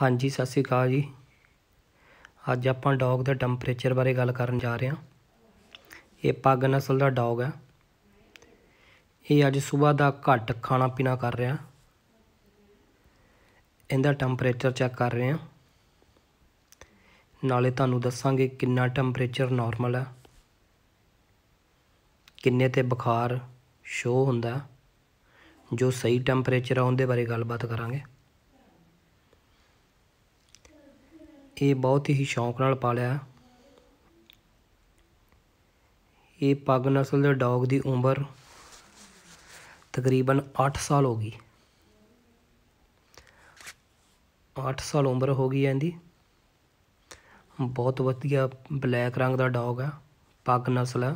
ਹਾਂਜੀ ਸਤਿ ਸ਼੍ਰੀ ਅਕਾਲ ਜੀ ਅੱਜ ਆਪਾਂ ਡੌਗ ਦਾ ਟੈਂਪਰੇਚਰ ਬਾਰੇ ਗੱਲ ਕਰਨ ਜਾ ਰਹੇ ਹਾਂ ਇਹ ਪੱਗ ਨਸਲ ਦਾ ਡੌਗ ਹੈ ਇਹ ਅੱਜ ਸਵੇਰ ਦਾ ਘੱਟ ਖਾਣਾ ਪੀਣਾ ਕਰ ਰਿਹਾ ਇਹਦਾ ਟੈਂਪਰੇਚਰ ਚੈੱਕ ਕਰ ਰਹੇ ਹਾਂ ਨਾਲੇ ਤੁਹਾਨੂੰ ਦੱਸਾਂਗੇ ਕਿੰਨਾ ਟੈਂਪਰੇਚਰ ਨਾਰਮਲ ਹੈ ਕਿੰਨੇ ਤੇ ਬੁਖਾਰ ਸ਼ੋ ਹੁੰਦਾ ਜੋ ਸਹੀ ਟੈਂਪਰੇਚਰ ਆ ਉਹਦੇ ਬਾਰੇ ਗੱਲਬਾਤ ਕਰਾਂਗੇ ਇਹ ਬਹੁਤ ਹੀ ਸ਼ੌਂਕ ਨਾਲ ਪਾਲਿਆ ਇਹ ਪੱਗ ਨਸਲ ਦੇ ਡੌਗ ਦੀ ਉਮਰ ਤਕਰੀਬਨ 8 ਸਾਲ ਹੋ ਗਈ 8 ਸਾਲ ਉਮਰ ਹੋ ਗਈ ਇਹਦੀ ਬਹੁਤ ਵਧੀਆ ਬਲੈਕ ਰੰਗ ਦਾ ਡੌਗ ਆ ਪੱਗ ਨਸਲ ਆ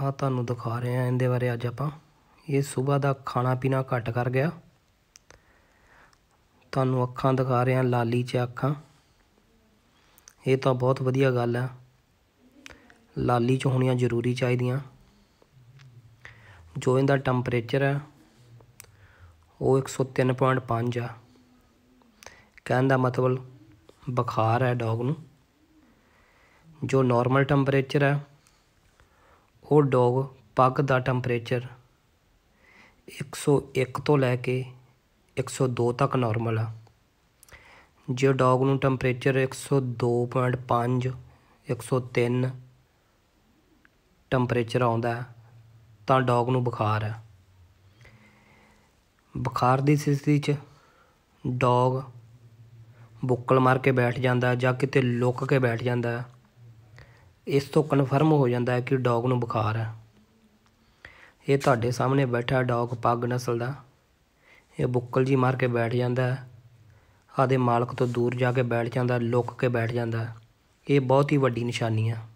ਆ ਤੁਹਾਨੂੰ ਦਿਖਾ ਰਹੇ ਆ ਇਹਦੇ ਬਾਰੇ ਅੱਜ ਆਪਾਂ ਇਹ ਸਵੇਰ ਦਾ ਖਾਣਾ ਪੀਣਾ ਘੱਟ ਕਰ ਗਿਆ ਤੁਹਾਨੂੰ ਅੱਖਾਂ ਦਿਖਾ ਰਿਹਾ ਲਾਲੀ 'ਚ ਅੱਖਾਂ ਇਹ ਤਾਂ ਬਹੁਤ ਵਧੀਆ ਗੱਲ ਹੈ ਲਾਲੀ 'ਚ ਹੋਣੀਆਂ ਜ਼ਰੂਰੀ ਚਾਹੀਦੀਆਂ ਜੋ ਇਹਦਾ ਟੈਂਪਰੇਚਰ ਹੈ ਉਹ 103.5 ਆ ਕਹਿਣ ਦਾ ਮਤਲਬ ਬੁਖਾਰ ਹੈ ਡੌਗ ਨੂੰ ਜੋ ਨਾਰਮਲ ਟੈਂਪਰੇਚਰ ਹੈ ਉਹ ਡੌਗ ਪੱਗ ਦਾ ਟੈਂਪਰੇਚਰ 101 ਤੋਂ ਲੈ ਕੇ 102 ਤੱਕ ਨਾਰਮਲ ਆ ਜੇ ਡੌਗ ਨੂੰ ਟੈਂਪਰੇਚਰ 102.5 103 ਟੈਂਪਰੇਚਰ ਆਉਂਦਾ ਤਾਂ ਡੌਗ ਨੂੰ ਬੁਖਾਰ ਆ ਬੁਖਾਰ ਦੀ ਸਥਿਤੀ 'ਚ ਡੌਗ ਬੁੱਕਲ ਮਾਰ ਕੇ ਬੈਠ ਜਾਂਦਾ ਜਾਂ ਕਿਤੇ ਲੁੱਕ ਕੇ ਬੈਠ ਜਾਂਦਾ ਇਸ ਤੋਂ ਕਨਫਰਮ ਹੋ ਜਾਂਦਾ ਹੈ ਕਿ ਡੌਗ ਨੂੰ ਬੁਖਾਰ ਹੈ ਇਹ ਤੁਹਾਡੇ ਸਾਹਮਣੇ ਬੈਠਾ ਡੌਗ ਪੱਗ ਨਸਲ ਦਾ ਇਹ ਬੁੱਕਲ ਜੀ ਮਾਰ ਕੇ ਬੈਠ ਜਾਂਦਾ ਆਦੇ ਮਾਲਕ ਤੋਂ ਦੂਰ ਜਾ ਕੇ ਬੈਠ ਜਾਂਦਾ ਲੁੱਕ ਕੇ ਬੈਠ ਜਾਂਦਾ ਇਹ ਬਹੁਤ ਹੀ ਵੱਡੀ ਨਿਸ਼ਾਨੀ ਆ